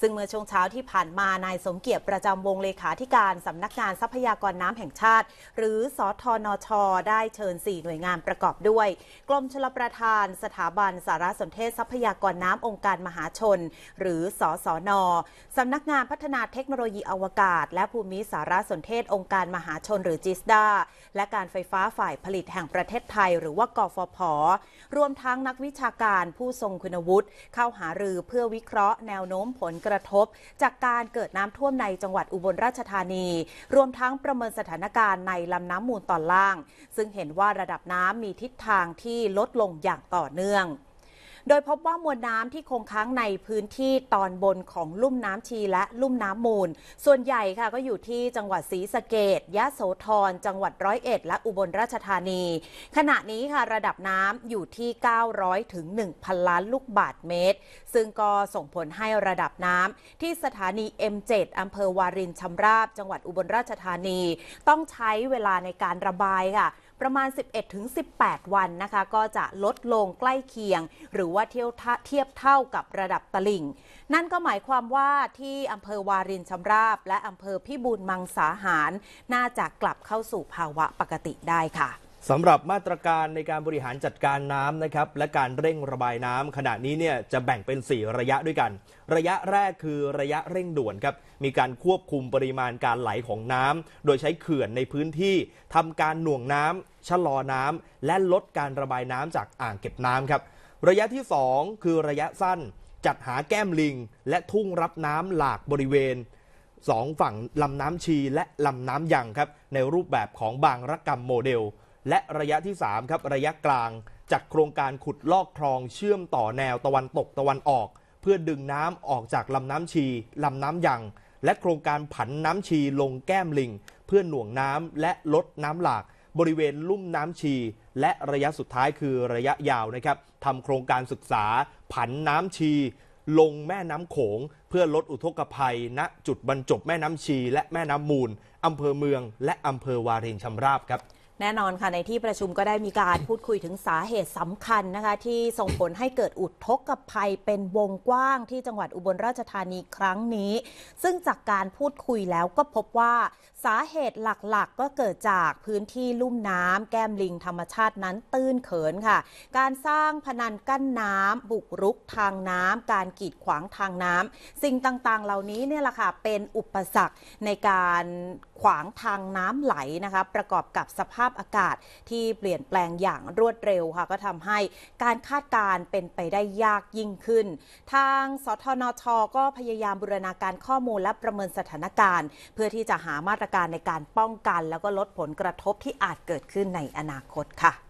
ซึ่งเมื่อช่วงเช้าที่ผ่านมา นายสมเกียรติประจำวงเลขาธิการ สำนักงานทรัพยากรน้ำแห่งชาติ หรือ สทนช ได้เชิญ 4 หน่วยงานประกอบด้วยกรมชลประทาน สถาบันสารสนเทศทรัพยากรน้ำ องค์การมหาชน หรือ สสน สำนักงานพัฒนาเทคโนโลยีอวกาศ และภูมิสารสนเทศองค์การมหาชนหรือจิสดาและการไฟฟ้าฝ่ายผลิตแห่งประเทศไทย หรือว่ากฟผรวมทั้งนักวิชาการ ผู้ทรงคุณวุฒิเข้าหารือเพื่อวิเคราะห์แนวโน้มผลกระทบจากการเกิดน้ำท่วมในจังหวัดอุบลราชธานี รวมทั้งประเมินสถานการณ์ในลำน้ำมูลตอนล่าง ซึ่งเห็นว่าระดับน้ำมีทิศทางที่ลดลงอย่างต่อเนื่องโดยพบว่ามวลน้ำที่คงค้างในพื้นที่ตอนบนของลุ่มน้ำชีและลุ่มน้ำมูล ส่วนใหญ่ค่ะก็อยู่ที่จังหวัดศรีสะเกดยะโสธรจังหวัดร้อยเอ็ดและอุบลราชธานี ขณะนี้ค่ะระดับน้ำอยู่ที่ 900 ถึง 1,000 ล้านลูกบาทเมตรซึ่งก็ส่งผลให้ระดับน้ำที่สถานี M7 อำเภอวารินชำราบจังหวัดอุบลราชธานี ต้องใช้เวลาในการระบายค่ะประมาณ 11-18 วันนะคะ ก็จะลดลงใกล้เคียง หรือว่าเที่ยวเทียบเท่ากับระดับตลิ่ง นั่นก็หมายความว่าที่อำเภอวารินชำราบ และอำเภอพิบูลมังสาหาร น่าจะกลับเข้าสู่ภาวะปกติได้ค่ะสำหรับมาตรการในการบริหารจัดการน้ำนะครับและการเร่งระบายน้ำขณะนี้เนี่ยจะแบ่งเป็น 4 ระยะด้วยกัน ระยะแรกคือระยะเร่งด่วนครับ มีการควบคุมปริมาณการไหลของน้ำ โดยใช้เขื่อนในพื้นที่ทำการหน่วงน้ำชะลอน้ำและลดการระบายน้ำจากอ่างเก็บน้ำครับ ระยะที่ 2 คือระยะสั้น จัดหาแก้มลิง และทุ่งรับน้ำหลากบริเวณสองฝั่งลำน้ำชีและลำน้ำยังครับในรูปแบบของบางระกรรมโมเดลและระยะที่ 3 ครับ ระยะกลางจากโครงการขุดลอกคลองเชื่อมต่อแนวตะวันตกตะวันออก เพื่อดึงน้ำออกจากลำน้ำชีลำน้ำยังและโครงการผันน้ำชีลงแก้มลิง เพื่อหน่วงน้ำและลดน้ำหลาก บริเวณลุ่มน้ำชี และระยะสุดท้ายคือระยะยาวนะครับทำโครงการศึกษา ผันน้ำชี ลงแม่น้ำโขง เพื่อลดอุทกภัย ณจุดบรรจบแม่น้ำชี และแม่น้ำมูลอำเภอเมือง และอำเภอวารินชำราบครับแน่นอนค่ะ ในที่ประชุมก็ได้มีการพูดคุยถึงสาเหตุสำคัญนะคะ ที่ส่งผลให้เกิดอุดทกภัยเป็นวงกว้างที่จังหวัดอุบลราชธานีครั้งนี้ ซึ่งจากการพูดคุยแล้วก็พบว่าสาเหตุหลักๆกก็เกิดจากพื้นที่ลุ่มน้ำแก้มลิงธรรมชาตินั้นตื้นเขินค่ะ การสร้างพนันกั้นน้ำบุกรุกทางน้ำการกีดขวางทางน้ำสิ่งต่างๆ เหล่านี้เนี่ยแหละค่ะเป็นอุปสรรคในการขวางทางน้ำไหลนะคะประกอบกับสภาพอากาศที่เปลี่ยนแปลงอย่างรวดเร็วค่ะ ก็ทำให้การคาดการเป็นไปได้ยากยิ่งขึ้น ทางสทนช ก็พยายามบูรณาการข้อมูลและประเมินสถานการณ์ เพื่อที่จะหามาตรการในการป้องกันแล้วก็ลดผลกระทบที่อาจเกิดขึ้นในอนาคตค่ะ